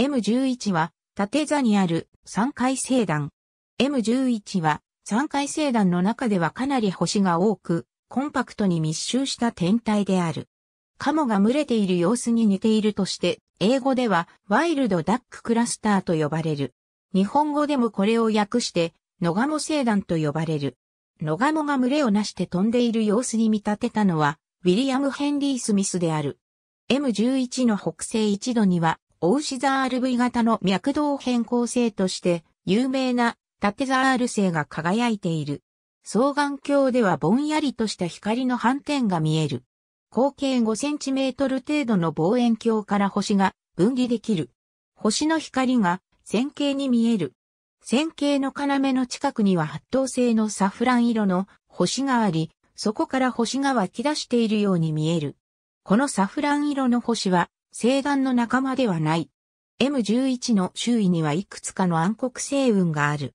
M11 は縦座にある三回星団。M11 は三回星団の中ではかなり星が多く、コンパクトに密集した天体である。カモが群れている様子に似ているとして、英語ではワイルドダッククラスターと呼ばれる。日本語でもこれを訳して、野モ星団と呼ばれる。野モが群れをなして飛んでいる様子に見立てたのは、ウィリアム・ヘンリー・スミスである。M11 の北西一度には、オウシザール V 型の脈動変更性として有名な縦ザール性が輝いている。双眼鏡ではぼんやりとした光の斑点が見える。口径5センチメートル程度の望遠鏡から星が分離できる。星の光が線形に見える。線形の要の近くには発灯性のサフラン色の星があり、そこから星が湧き出しているように見える。このサフラン色の星は星団の仲間ではない。M11 の周囲にはいくつかの暗黒星雲がある。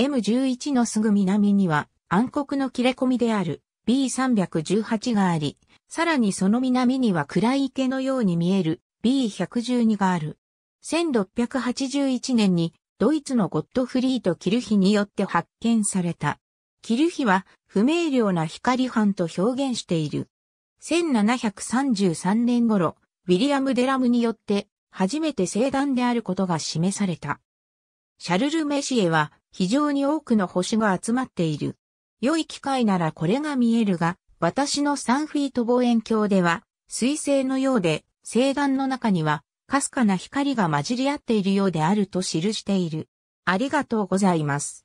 M11 のすぐ南には暗黒の切れ込みである B318 があり、さらにその南には暗い池のように見える B112 がある。1681年にドイツのゴットフリート・キルヒによって発見された。キルヒは不明瞭な光斑と表現している。1733年頃、ウィリアム・デラムによって初めて聖断であることが示された。シャルル・メシエは非常に多くの星が集まっている。良い機会ならこれが見えるが、私のサンフィート望遠鏡では、水星のようで、星団の中には、かすかな光が混じり合っているようであると記している。ありがとうございます。